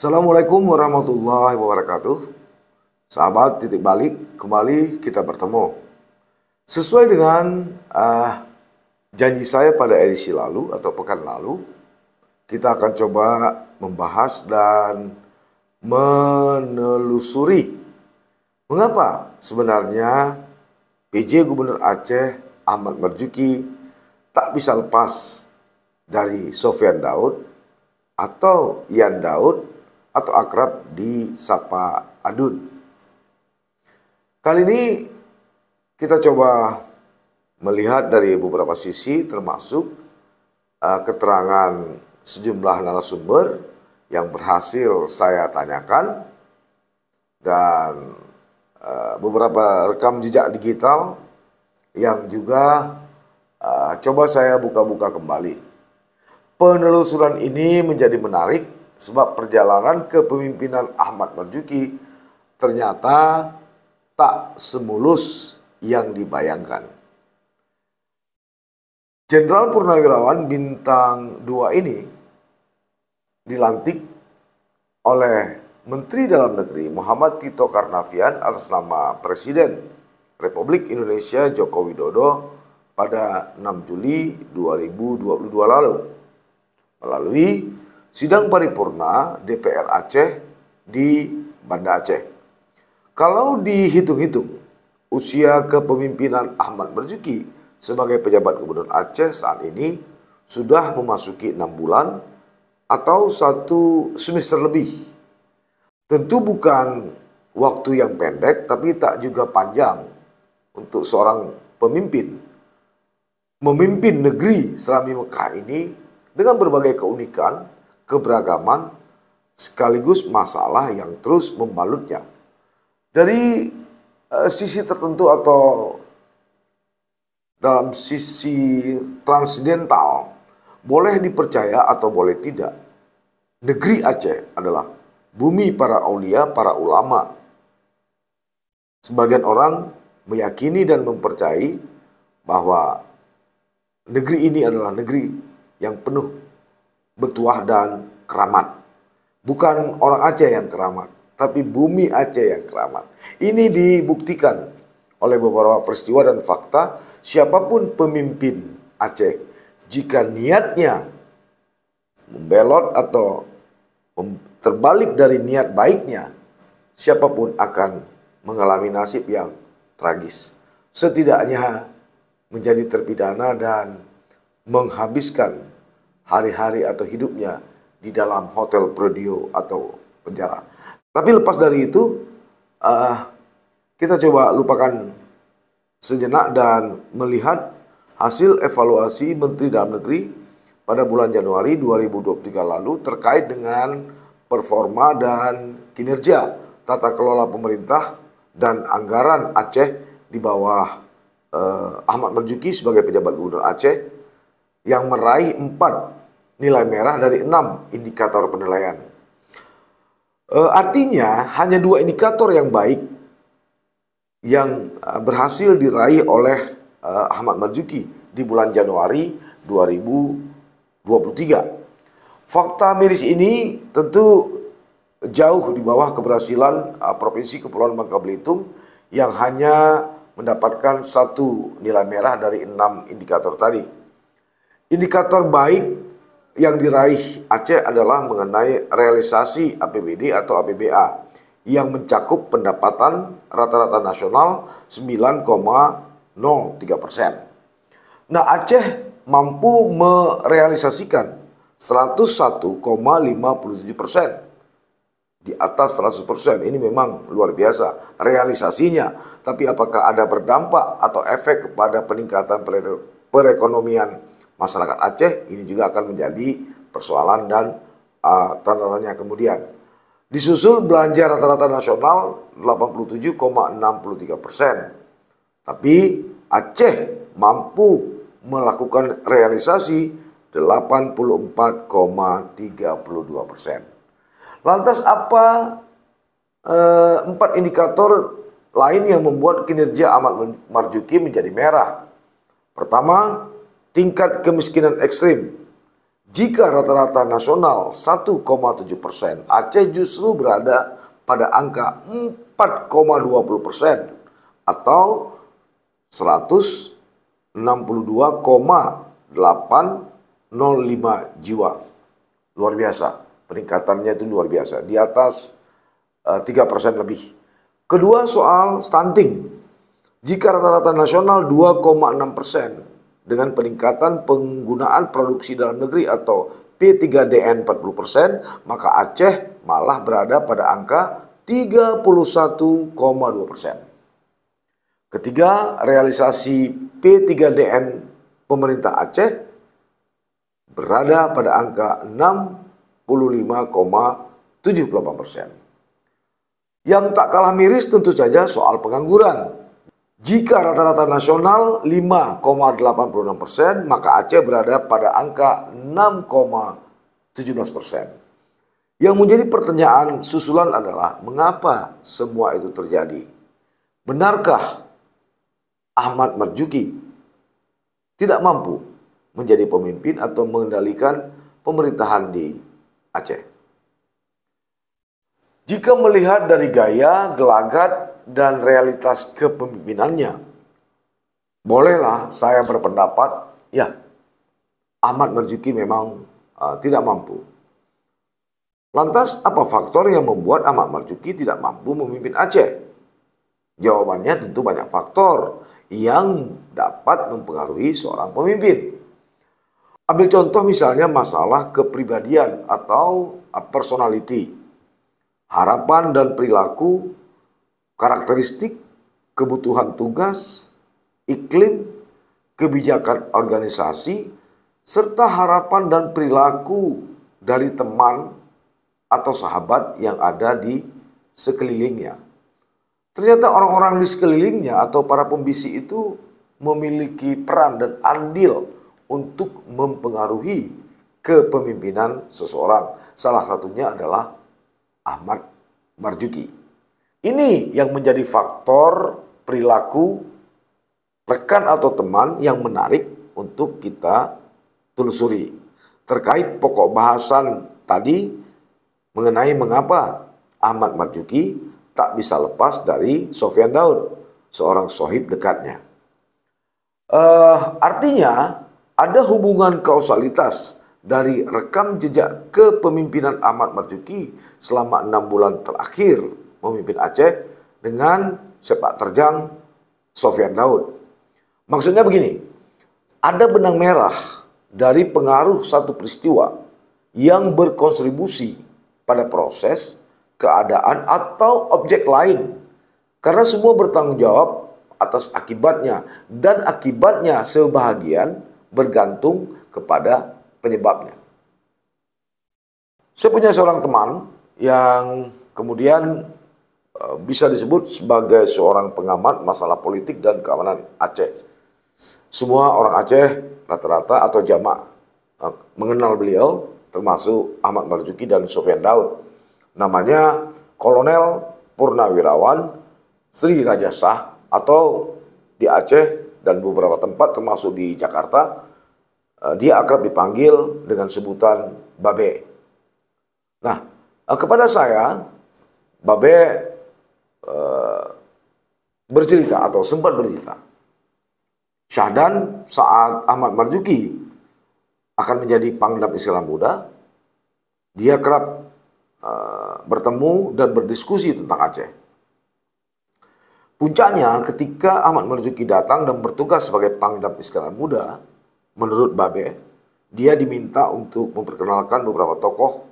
Assalamualaikum warahmatullahi wabarakatuh. Sahabat titik balik, kembali kita bertemu. Sesuai dengan uh, janji saya pada edisi lalu atau pekan lalu, kita akan coba membahas dan menelusuri mengapa sebenarnya PJ Gubernur Aceh Ahmad Marjuki tak bisa lepas dari Sofian Daud atau Ian Daud atau akrab di Sapa Adun. Kali ini kita coba melihat dari beberapa sisi termasuk uh, keterangan sejumlah narasumber yang berhasil saya tanyakan dan uh, beberapa rekam jejak digital yang juga uh, coba saya buka-buka kembali. Penelusuran ini menjadi menarik Sebab perjalanan kepemimpinan Ahmad Marzuki ternyata tak semulus yang dibayangkan. Jenderal Purnawirawan bintang 2 ini dilantik oleh Menteri Dalam Negeri Muhammad Tito Karnavian atas nama Presiden Republik Indonesia Joko Widodo pada 6 Juli 2022 lalu melalui sidang paripurna DPR Aceh di Banda Aceh. Kalau dihitung-hitung, usia kepemimpinan Ahmad Marzuki sebagai pejabat gubernur Aceh saat ini sudah memasuki enam bulan atau satu semester lebih. Tentu bukan waktu yang pendek, tapi tak juga panjang untuk seorang pemimpin memimpin negeri Serambi Mekah ini dengan berbagai keunikan keberagaman sekaligus masalah yang terus membalutnya. Dari eh, sisi tertentu atau dalam sisi transidental, boleh dipercaya atau boleh tidak, negeri Aceh adalah bumi para aulia, para ulama. Sebagian orang meyakini dan mempercayai bahwa negeri ini adalah negeri yang penuh Betuah dan Keramat. Bukan orang Aceh yang keramat, tapi bumi Aceh yang keramat. Ini dibuktikan oleh beberapa peristiwa dan fakta siapapun pemimpin Aceh jika niatnya membelot atau terbalik dari niat baiknya siapapun akan mengalami nasib yang tragis setidaknya menjadi terpidana dan menghabiskan hari-hari atau hidupnya di dalam hotel Prodio atau penjara. Tapi lepas dari itu, uh, kita coba lupakan sejenak dan melihat hasil evaluasi Menteri Dalam Negeri pada bulan Januari 2023 lalu terkait dengan performa dan kinerja tata kelola pemerintah dan anggaran Aceh di bawah eh, Ahmad Marzuki sebagai pejabat gubernur Aceh yang meraih empat nilai merah dari enam indikator penilaian. E, artinya, hanya dua indikator yang baik yang eh, berhasil diraih oleh e, Ahmad Marzuki di bulan Januari 2023. Fakta miris ini tentu jauh di bawah keberhasilan e, Provinsi Kepulauan Bangka Belitung yang hanya mendapatkan satu nilai merah dari enam indikator tadi. Indikator baik yang diraih Aceh adalah mengenai realisasi APBD atau APBA yang mencakup pendapatan rata-rata nasional 9,03 persen. Nah Aceh mampu merealisasikan 101,57 persen di atas 100 persen ini memang luar biasa realisasinya tapi apakah ada berdampak atau efek kepada peningkatan perekonomian masyarakat Aceh ini juga akan menjadi persoalan dan uh, ah, tanda tanya kemudian. Disusul belanja rata-rata nasional 87,63 persen. Tapi Aceh mampu melakukan realisasi 84,32 persen. Lantas apa eh, empat indikator lain yang membuat kinerja Ahmad Marjuki menjadi merah? Pertama, tingkat kemiskinan ekstrim. Jika rata-rata nasional 1,7 persen, Aceh justru berada pada angka 4,20 persen atau 162,805 jiwa. Luar biasa, peningkatannya itu luar biasa, di atas uh, eh, 3 persen lebih. Kedua soal stunting. Jika rata-rata nasional 2,6 persen, dengan peningkatan penggunaan produksi dalam negeri atau P3DN 40%, maka Aceh malah berada pada angka 31,2%. Ketiga, realisasi P3DN pemerintah Aceh berada pada angka 65,78%. Yang tak kalah miris tentu saja soal pengangguran jika rata-rata nasional 5,86 persen, maka Aceh berada pada angka 6,17 persen. Yang menjadi pertanyaan susulan adalah mengapa semua itu terjadi? Benarkah Ahmad Marjuki tidak mampu menjadi pemimpin atau mengendalikan pemerintahan di Aceh? Jika melihat dari gaya, gelagat, dan realitas kepemimpinannya. Bolehlah saya berpendapat, ya, Ahmad Marzuki memang uh, tidak mampu. Lantas apa faktor yang membuat Ahmad Marzuki tidak mampu memimpin Aceh? Jawabannya tentu banyak faktor yang dapat mempengaruhi seorang pemimpin. Ambil contoh misalnya masalah kepribadian atau personality. Harapan dan perilaku karakteristik, kebutuhan tugas, iklim, kebijakan organisasi, serta harapan dan perilaku dari teman atau sahabat yang ada di sekelilingnya. Ternyata orang-orang di sekelilingnya atau para pembisi itu memiliki peran dan andil untuk mempengaruhi kepemimpinan seseorang. Salah satunya adalah Ahmad Marjuki. Ini yang menjadi faktor perilaku rekan atau teman yang menarik untuk kita telusuri. Terkait pokok bahasan tadi mengenai mengapa Ahmad Marjuki tak bisa lepas dari Sofian Daud, seorang sohib dekatnya. Uh, artinya ada hubungan kausalitas dari rekam jejak kepemimpinan Ahmad Marzuki selama enam bulan terakhir memimpin Aceh dengan sepak terjang Sofian Daud. Maksudnya begini, ada benang merah dari pengaruh satu peristiwa yang berkontribusi pada proses, keadaan, atau objek lain. Karena semua bertanggung jawab atas akibatnya. Dan akibatnya sebahagian bergantung kepada penyebabnya. Saya punya seorang teman yang kemudian Eh, bisa disebut sebagai seorang pengamat masalah politik dan keamanan Aceh. Semua orang Aceh rata-rata atau jamak eh, mengenal beliau termasuk Ahmad Marzuki dan Sofian Daud. Namanya Kolonel Purnawirawan Sri Raja Sah atau di Aceh dan beberapa tempat termasuk di Jakarta eh, dia akrab dipanggil dengan sebutan Babe. Nah, kepada saya Babe Eh, bercerita atau sempat bercerita. Syahdan saat Ahmad Marzuki akan menjadi pangdam Islam Buddha, dia kerap uh, bertemu dan berdiskusi tentang Aceh. Puncaknya ketika Ahmad Marzuki datang dan bertugas sebagai pangdam Islam Buddha, menurut Babe, dia diminta untuk memperkenalkan beberapa tokoh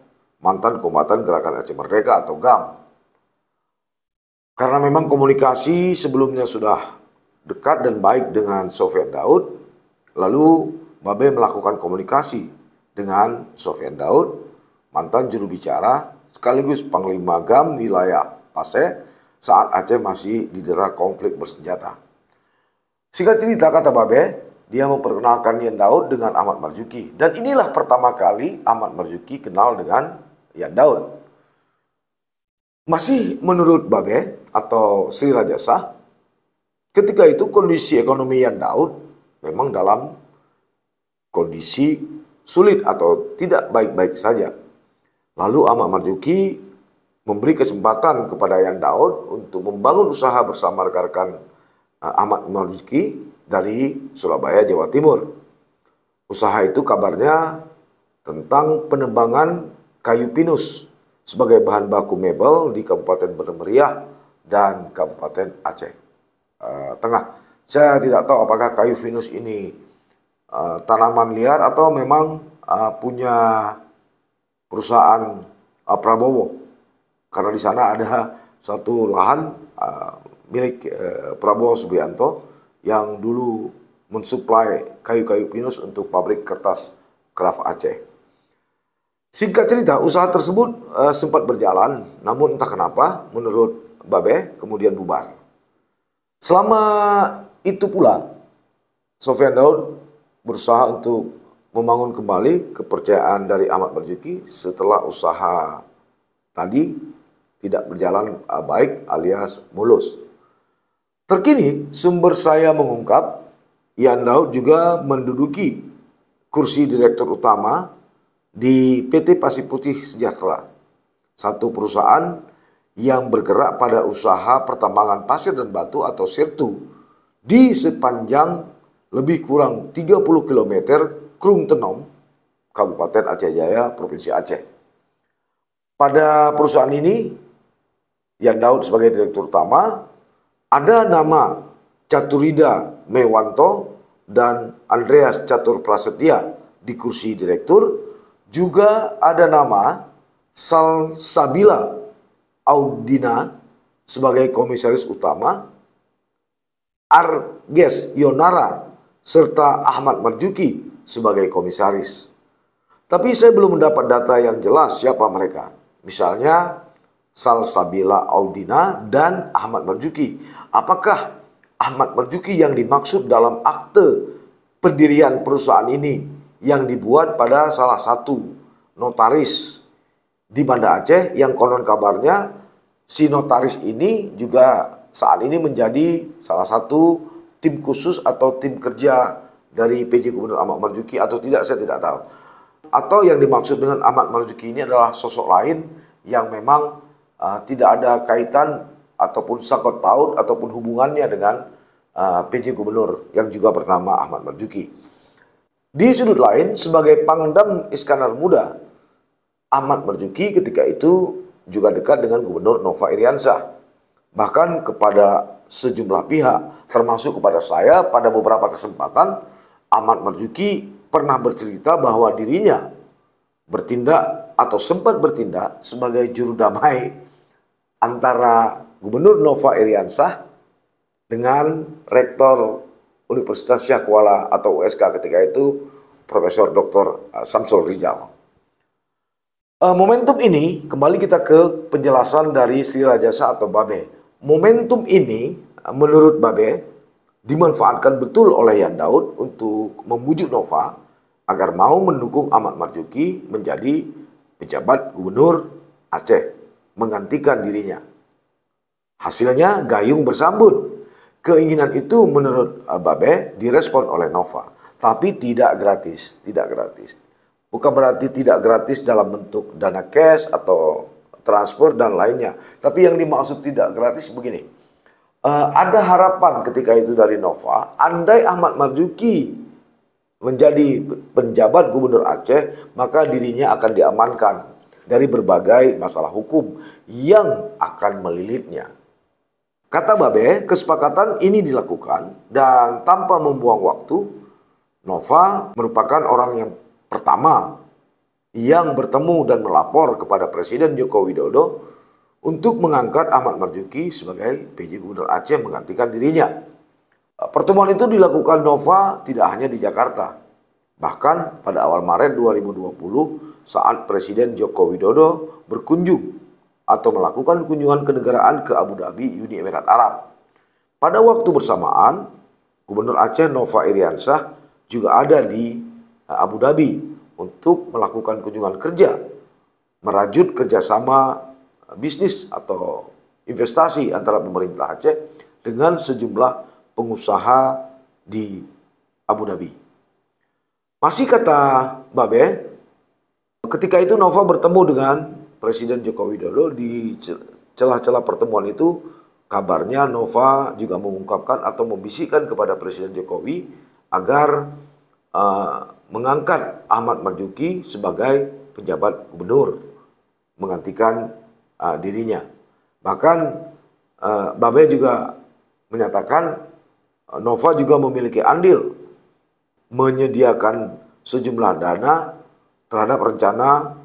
mantan kombatan gerakan Aceh Merdeka atau GAM karena memang komunikasi sebelumnya sudah dekat dan baik dengan Sofian Daud, lalu Babe melakukan komunikasi dengan Sofian Daud, mantan juru bicara sekaligus Panglima GAM wilayah Paseh saat Aceh masih didera konflik bersenjata. Singkat cerita kata Babe, dia memperkenalkan Yan Daud dengan Ahmad Marjuki. Dan inilah pertama kali Ahmad Marjuki kenal dengan Yan Daud. Masih menurut Babe, atau Sri Rajasa, ketika itu kondisi ekonomi yang Daud memang dalam kondisi sulit atau tidak baik-baik saja. Lalu Ahmad Marzuki memberi kesempatan kepada Yan Daud untuk membangun usaha bersama rekan-rekan eh, Ahmad Marzuki dari Surabaya, Jawa Timur. Usaha itu kabarnya tentang penebangan kayu pinus sebagai bahan baku mebel di Kabupaten Bener Meriah, dan Kabupaten Aceh eh, Tengah. Saya tidak tahu apakah kayu pinus ini eh, tanaman liar atau memang eh, punya perusahaan Prabowo. Karena di sana ada satu lahan milik Prabowo Subianto yang dulu mensuplai kayu-kayu pinus untuk pabrik kertas Kraft Aceh. Singkat cerita, usaha tersebut uh, sempat berjalan, namun entah kenapa, menurut Babe, kemudian bubar. Selama itu pula, Sofian Daud berusaha untuk membangun kembali kepercayaan dari Ahmad Marzuki setelah usaha tadi tidak berjalan eh, baik alias mulus. Terkini, sumber saya mengungkap, Ian Daud juga menduduki kursi direktur utama di PT Pasir Putih Sejahtera, satu perusahaan yang bergerak pada usaha pertambangan pasir dan batu atau Sirtu di sepanjang lebih kurang 30 km Krung Tenom, Kabupaten Aceh Jaya, Provinsi Aceh. Pada perusahaan ini, yang Daud sebagai direktur utama, ada nama Caturida Mewanto dan Andreas Catur Prasetya di kursi direktur, juga ada nama Salsabila Audina sebagai komisaris utama, Arges Yonara serta Ahmad Marjuki sebagai komisaris. Tapi saya belum mendapat data yang jelas siapa mereka. Misalnya Salsabila Audina dan Ahmad Marjuki. Apakah Ahmad Marjuki yang dimaksud dalam akte pendirian perusahaan ini yang dibuat pada salah satu notaris di Banda Aceh yang konon kabarnya si notaris ini juga saat ini menjadi salah satu tim khusus atau tim kerja dari PJ Gubernur Ahmad Marzuki atau tidak saya tidak tahu. Atau yang dimaksud dengan Ahmad Marzuki ini adalah sosok lain yang memang uh, tidak ada kaitan ataupun sangkut paut ataupun hubungannya dengan uh, PJ Gubernur yang juga bernama Ahmad Marzuki. Di sudut lain, sebagai Pangdam Iskandar Muda, Ahmad Marzuki ketika itu juga dekat dengan Gubernur Nova Iriansah. Bahkan kepada sejumlah pihak, termasuk kepada saya pada beberapa kesempatan, Ahmad Marzuki pernah bercerita bahwa dirinya bertindak atau sempat bertindak sebagai juru damai antara Gubernur Nova Iriansah dengan Rektor Universitas Syah Kuala atau USK ketika itu Profesor Dr. Eh, Samsul Rizal. Eh, momentum ini kembali kita ke penjelasan dari Sri Rajasa atau Babe. Momentum ini eh, menurut Babe dimanfaatkan betul oleh Yan Daud untuk membujuk Nova agar mau mendukung Ahmad Marjuki menjadi pejabat gubernur Aceh, menggantikan dirinya. Hasilnya Gayung bersambut Keinginan itu menurut eh, Babe direspon oleh Nova, tapi tidak gratis, tidak gratis. Bukan berarti tidak gratis dalam bentuk dana cash atau transfer dan lainnya. Tapi yang dimaksud tidak gratis begini. Uh, ada harapan ketika itu dari Nova, andai Ahmad Marzuki menjadi penjabat gubernur Aceh, maka dirinya akan diamankan dari berbagai masalah hukum yang akan melilitnya. Kata Babe, kesepakatan ini dilakukan dan tanpa membuang waktu, Nova merupakan orang yang pertama yang bertemu dan melapor kepada Presiden Joko Widodo untuk mengangkat Ahmad Marzuki sebagai PJ Gubernur Aceh menggantikan dirinya. Pertemuan itu dilakukan Nova tidak hanya di Jakarta. Bahkan pada awal Maret 2020 saat Presiden Joko Widodo berkunjung atau melakukan kunjungan kenegaraan ke Abu Dhabi, Uni Emirat Arab. Pada waktu bersamaan, Gubernur Aceh Nova Iriansyah juga ada di eh, Abu Dhabi untuk melakukan kunjungan kerja, merajut kerjasama eh, bisnis atau investasi antara pemerintah Aceh dengan sejumlah pengusaha di Abu Dhabi. Masih kata Babe, ketika itu Nova bertemu dengan Presiden Joko Widodo di celah-celah pertemuan itu kabarnya Nova juga mengungkapkan atau membisikkan kepada Presiden Jokowi agar uh, mengangkat Ahmad Marzuki sebagai pejabat gubernur menggantikan uh, dirinya. Bahkan uh, Babe juga menyatakan Nova juga memiliki andil menyediakan sejumlah dana terhadap rencana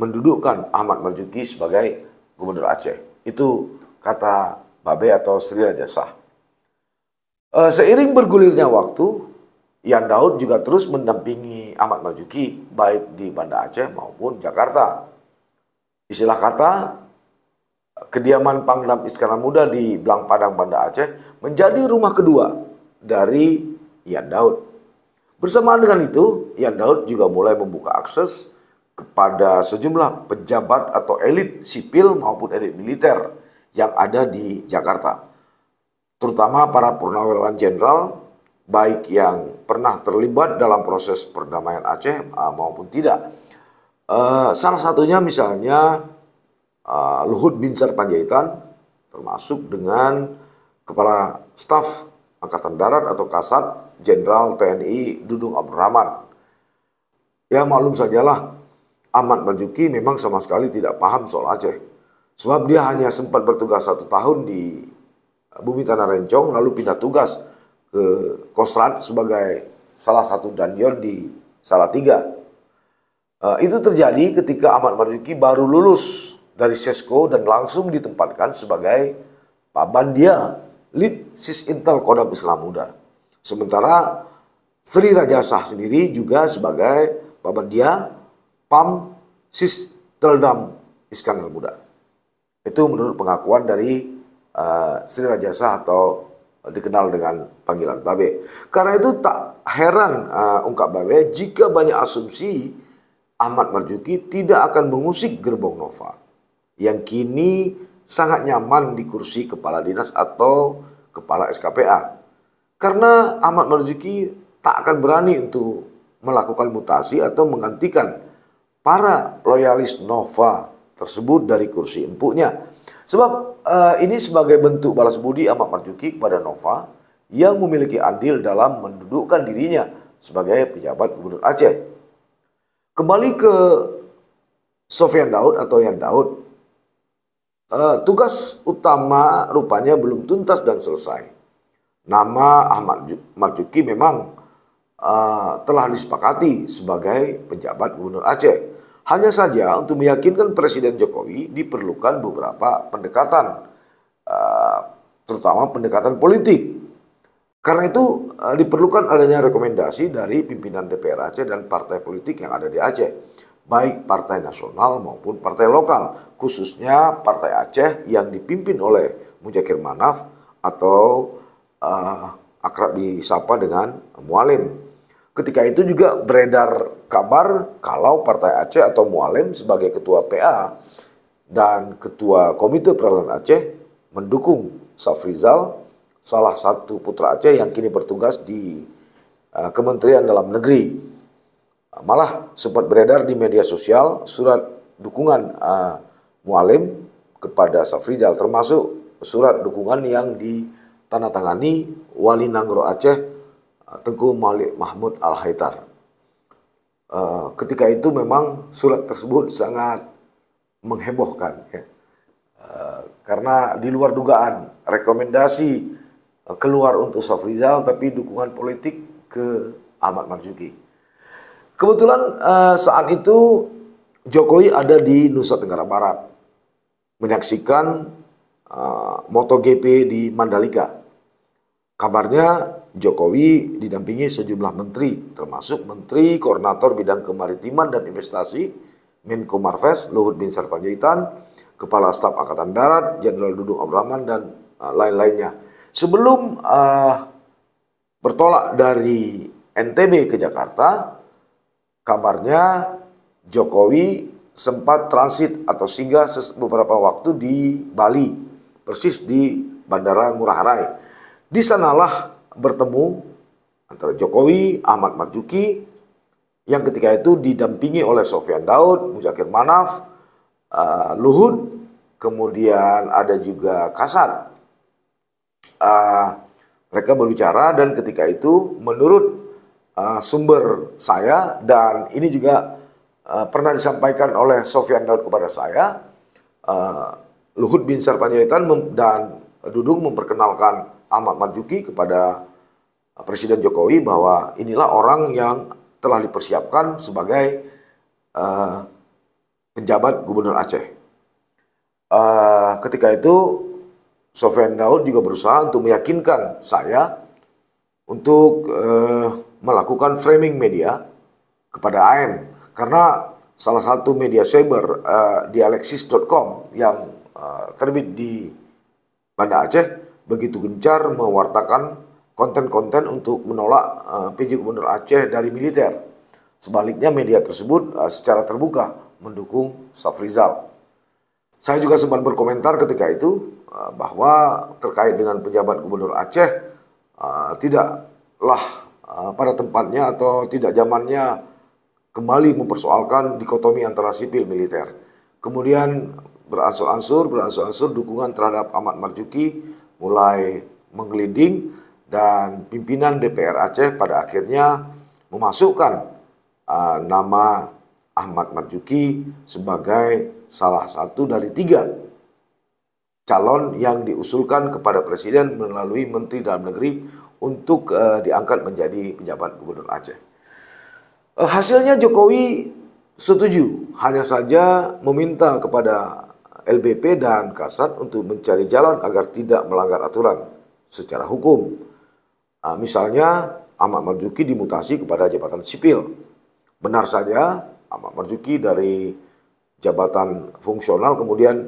mendudukkan Ahmad Marzuki sebagai gubernur Aceh. Itu kata Babe atau Sri Raja Sah. E, seiring bergulirnya waktu, Yan Daud juga terus mendampingi Ahmad Marzuki baik di Banda Aceh maupun Jakarta. Istilah kata, kediaman Pangdam Iskandar Muda di Blang Padang Banda Aceh menjadi rumah kedua dari Yan Daud. Bersamaan dengan itu, Yan Daud juga mulai membuka akses kepada sejumlah pejabat atau elit sipil maupun elit militer yang ada di Jakarta. Terutama para purnawirawan jenderal, baik yang pernah terlibat dalam proses perdamaian Aceh uh, maupun tidak. Uh, salah satunya misalnya uh, Luhut bin Sarpanjaitan termasuk dengan Kepala Staf Angkatan Darat atau Kasat Jenderal TNI Dudung Abdurrahman. Ya maklum sajalah Ahmad Marjuki memang sama sekali tidak paham soal Aceh. Sebab dia hanya sempat bertugas satu tahun di eh, Bumi Tanah Rencong, lalu pindah tugas ke Kostrad sebagai salah satu dandion di Salatiga. Uh, itu terjadi ketika Ahmad Marjuki baru lulus dari Sesko dan langsung ditempatkan sebagai Pak Bandia, Lid Intel Kodam Islam Muda. Sementara Sri Rajasah sendiri juga sebagai Pak Bandia. Pam Sis Teldam Iskandar Muda. Itu menurut pengakuan dari uh, Sri Rajasa atau dikenal dengan panggilan Babe. Karena itu tak heran uh, ungkap Babe jika banyak asumsi Ahmad Marjuki tidak akan mengusik gerbong Nova yang kini sangat nyaman di kursi kepala dinas atau kepala SKPA. Karena Ahmad Marjuki tak akan berani untuk melakukan mutasi atau menggantikan para loyalis Nova tersebut dari kursi empuknya. Sebab uh, ini sebagai bentuk balas budi Ahmad Marjuki kepada Nova yang memiliki andil dalam mendudukkan dirinya sebagai pejabat gubernur Aceh. Kembali ke Sofian Daud atau Yan Daud. Uh, tugas utama rupanya belum tuntas dan selesai. Nama Ahmad Marjuki memang uh, telah disepakati sebagai pejabat gubernur Aceh. Hanya saja untuk meyakinkan Presiden Jokowi diperlukan beberapa pendekatan, eh, terutama pendekatan politik. Karena itu eh, diperlukan adanya rekomendasi dari pimpinan DPR Aceh dan partai politik yang ada di Aceh, baik partai nasional maupun partai lokal, khususnya partai Aceh yang dipimpin oleh Mujakir Manaf atau uh, akrab disapa dengan Mualim Ketika itu juga beredar kabar kalau Partai Aceh atau Mualem sebagai ketua PA dan ketua Komite Peralihan Aceh mendukung Safrizal, salah satu putra Aceh yang kini bertugas di uh, Kementerian Dalam Negeri. Malah sempat beredar di media sosial surat dukungan uh, Mualem kepada Safrizal termasuk surat dukungan yang ditandatangani Wali Nangro Aceh Tengku Malik Mahmud Al-Haitar. Uh, ketika itu memang surat tersebut sangat menghebohkan ya. Uh, karena di luar dugaan rekomendasi uh, keluar untuk Sofrizal, tapi dukungan politik ke Ahmad Marzuki. Kebetulan uh, saat itu Jokowi ada di Nusa Tenggara Barat menyaksikan uh, MotoGP di Mandalika. Kabarnya Jokowi didampingi sejumlah menteri, termasuk Menteri Koordinator Bidang Kemaritiman dan Investasi, Menko Marves, Luhut Bin Sarpanjaitan, Kepala Staf Angkatan Darat, Jenderal Dudung Abdurrahman, dan uh, lain-lainnya. Sebelum uh, bertolak dari NTB ke Jakarta, kabarnya Jokowi sempat transit atau singgah beberapa waktu di Bali, persis di Bandara Ngurah Rai. Di sanalah bertemu antara Jokowi, Ahmad Marzuki, yang ketika itu didampingi oleh Sofian Daud, Mujakir Manaf, uh, Luhut, kemudian ada juga Kasat. Uh, mereka berbicara dan ketika itu menurut uh, sumber saya dan ini juga uh, pernah disampaikan oleh Sofian Daud kepada saya, uh, Luhut bin Sarpanjaitan dan Dudung memperkenalkan Ahmad Marzuki kepada Presiden Jokowi bahwa inilah orang yang telah dipersiapkan sebagai uh, penjabat Gubernur Aceh. Uh, ketika itu Sofian Daud juga berusaha untuk meyakinkan saya untuk uh, melakukan framing media kepada AM karena salah satu media cyber uh, alexis.com yang uh, terbit di Banda Aceh begitu gencar mewartakan konten-konten untuk menolak uh, PJ Gubernur Aceh dari militer. Sebaliknya media tersebut uh, secara terbuka mendukung Safrizal. Saya juga sempat berkomentar ketika itu uh, bahwa terkait dengan pejabat Gubernur Aceh uh, tidaklah uh, pada tempatnya atau tidak zamannya kembali mempersoalkan dikotomi antara sipil militer. Kemudian beransur-ansur beransur-ansur dukungan terhadap Ahmad Marzuki mulai menggelinding dan pimpinan DPR Aceh pada akhirnya memasukkan uh, nama Ahmad Marjuki sebagai salah satu dari tiga calon yang diusulkan kepada Presiden melalui Menteri Dalam Negeri untuk uh, diangkat menjadi pejabat Gubernur Aceh. Uh, hasilnya Jokowi setuju, hanya saja meminta kepada LBP dan Kasat untuk mencari jalan agar tidak melanggar aturan secara hukum Nah, misalnya Ahmad Marzuki dimutasi kepada jabatan sipil. Benar saja Ahmad Marzuki dari jabatan fungsional kemudian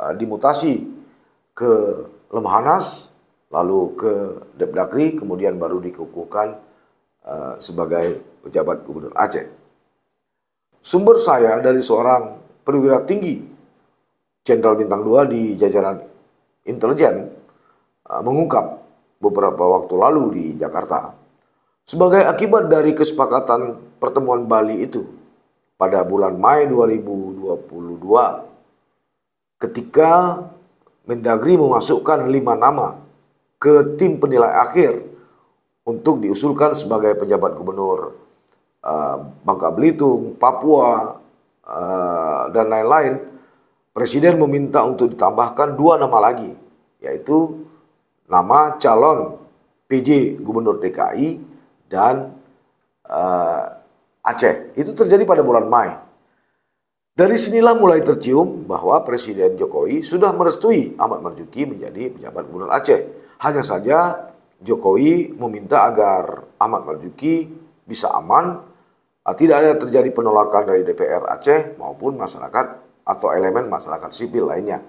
uh, dimutasi ke Lemhanas, lalu ke Depdakri, kemudian baru dikukuhkan uh, sebagai pejabat gubernur Aceh. Sumber saya dari seorang perwira tinggi, Jenderal Bintang 2 di jajaran intelijen, uh, mengungkap beberapa waktu lalu di Jakarta sebagai akibat dari kesepakatan pertemuan Bali itu pada bulan Mei 2022 ketika Mendagri memasukkan lima nama ke tim penilai akhir untuk diusulkan sebagai pejabat gubernur uh, Bangka Belitung, Papua, uh, dan lain-lain, Presiden meminta untuk ditambahkan dua nama lagi, yaitu nama calon PJ Gubernur DKI dan uh, Aceh. Itu terjadi pada bulan Mei. Dari sinilah mulai tercium bahwa Presiden Jokowi sudah merestui Ahmad Marzuki menjadi pejabat Gubernur Aceh. Hanya saja Jokowi meminta agar Ahmad Marzuki bisa aman, eh, tidak ada terjadi penolakan dari DPR Aceh maupun masyarakat atau elemen masyarakat sipil lainnya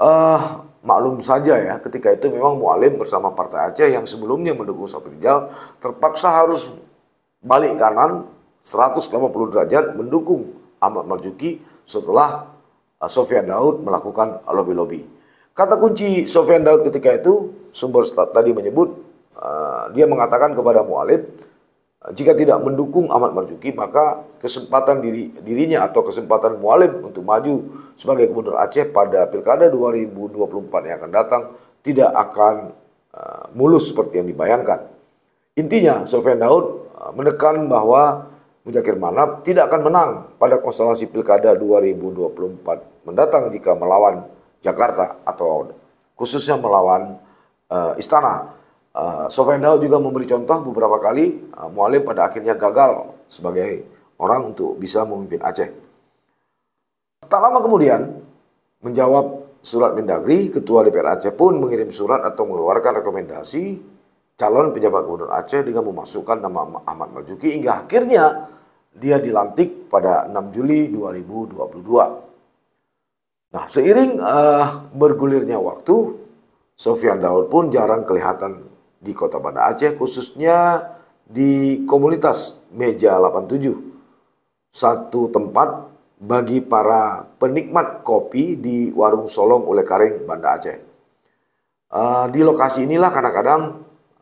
uh, maklum saja ya ketika itu memang Mualim bersama Partai Aceh yang sebelumnya mendukung Sabri Rijal terpaksa harus balik kanan 180 derajat mendukung Ahmad Marzuki setelah uh, Sofian Daud melakukan lobby-lobby. Kata kunci Sofian Daud ketika itu sumber tadi menyebut uh, dia mengatakan kepada Mualim, jika tidak mendukung Ahmad Marzuki, maka kesempatan diri, dirinya atau kesempatan Mualim untuk maju sebagai gubernur Aceh pada Pilkada 2024 yang akan datang tidak akan uh, mulus seperti yang dibayangkan. Intinya, Sofian Daud uh, menekan bahwa Mujakir Manap tidak akan menang pada konstelasi Pilkada 2024 mendatang jika melawan Jakarta atau khususnya melawan uh, Istana. Eh, Sofian Daud juga memberi contoh beberapa kali uh, eh, Mualim pada akhirnya gagal sebagai orang untuk bisa memimpin Aceh. Tak lama kemudian menjawab surat Mendagri, Ketua DPR Aceh pun mengirim surat atau mengeluarkan rekomendasi calon pejabat gubernur Aceh dengan memasukkan nama Ahmad Marzuki hingga akhirnya dia dilantik pada 6 Juli 2022. Nah, seiring uh, bergulirnya waktu, Sofian Daud pun jarang kelihatan di Kota Banda Aceh khususnya di komunitas Meja 87. Satu tempat bagi para penikmat kopi di Warung Solong oleh Kareng Banda Aceh. Eh, di lokasi inilah kadang-kadang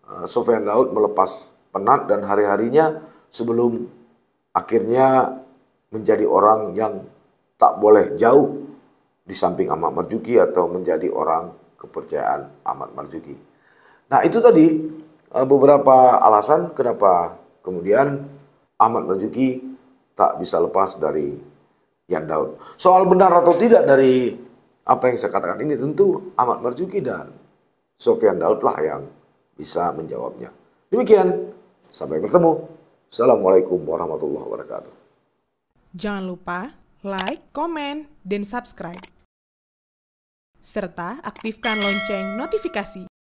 eh, Sofian Daud melepas penat dan hari-harinya sebelum akhirnya menjadi orang yang tak boleh jauh di samping Ahmad Marjuki atau menjadi orang kepercayaan Ahmad Marjuki. Nah itu tadi eh, beberapa alasan kenapa kemudian Ahmad Marzuki tak bisa lepas dari Yan Daud. Soal benar atau tidak dari apa yang saya katakan ini tentu Ahmad Marzuki dan Sofian Daud lah yang bisa menjawabnya. Demikian, sampai bertemu. Assalamualaikum warahmatullahi wabarakatuh. Jangan lupa like, komen, dan subscribe. Serta aktifkan lonceng notifikasi.